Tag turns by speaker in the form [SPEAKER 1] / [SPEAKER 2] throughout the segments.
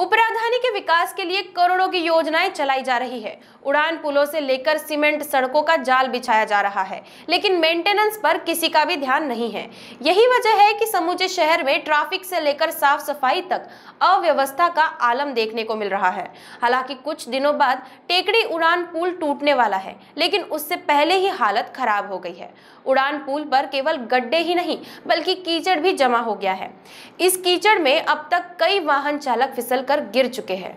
[SPEAKER 1] उपराजधानी के विकास के लिए करोड़ों की योजनाएं चलाई जा रही है उड़ान पुलों से लेकर सीमेंट सड़कों का जाल बिछाया जा रहा है लेकिन मेंटेनेंस पर किसी का भी ध्यान नहीं है यही वजह है कि समूचे शहर में ट्रैफिक से लेकर साफ सफाई तक अव्यवस्था का आलम देखने को मिल रहा है हालांकि कुछ दिनों बाद टेकड़ी उड़ान पुल टूटने वाला है लेकिन उससे पहले ही हालत खराब हो गई है उड़ान पुल पर केवल गड्ढे ही नहीं बल्कि कीचड़ भी जमा हो गया है इस कीचड़ में अब तक कई वाहन चालक फिसल निकलकर गिर चुके हैं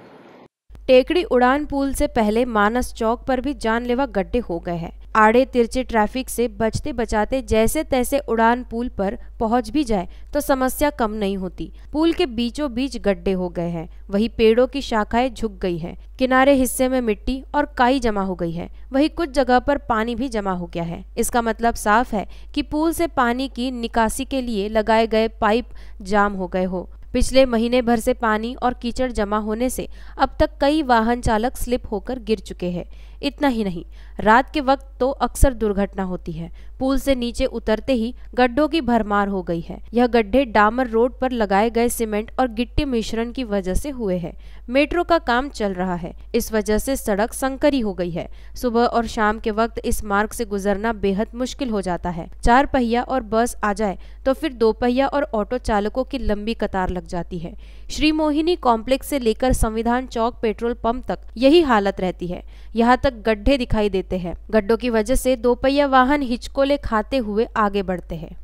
[SPEAKER 1] टेकड़ी उड़ान पुल से पहले मानस चौक पर भी जानलेवा गड्ढे हो गए हैं आड़े तिरचे ट्रैफिक से बचते बचाते जैसे तैसे उड़ान पुल पर पहुंच भी जाए तो समस्या कम नहीं होती पुल के बीचों बीच गड्ढे हो गए हैं वही पेड़ों की शाखाएं झुक गई हैं किनारे हिस्से में मिट्टी और काई जमा हो गई है वही कुछ जगह पर पानी भी जमा हो गया है इसका मतलब साफ है कि पुल से पानी की निकासी के लिए लगाए गए पाइप जाम हो गए हो पिछले महीने भर से पानी और कीचड़ जमा होने से अब तक कई वाहन चालक स्लिप होकर गिर चुके हैं इतना ही नहीं रात के वक्त तो अक्सर दुर्घटना होती है पुल से नीचे उतरते ही गड्ढों की भरमार हो गई है यह गड्ढे डामर रोड पर लगाए गए सीमेंट और गिट्टी मिश्रण की वजह से हुए हैं मेट्रो का काम चल रहा है इस वजह से सड़क संकरी हो गई है सुबह और शाम के वक्त इस मार्ग से गुजरना बेहद मुश्किल हो जाता है चार पहिया और बस आ जाए तो फिर दो पहिया और ऑटो चालकों की लंबी कतार लग लग जाती है श्री मोहिनी कॉम्प्लेक्स से लेकर संविधान चौक पेट्रोल पंप तक यही हालत रहती है यहाँ तक गड्ढे दिखाई देते हैं गड्ढों की वजह से दोपहिया वाहन हिचकोले खाते हुए आगे बढ़ते हैं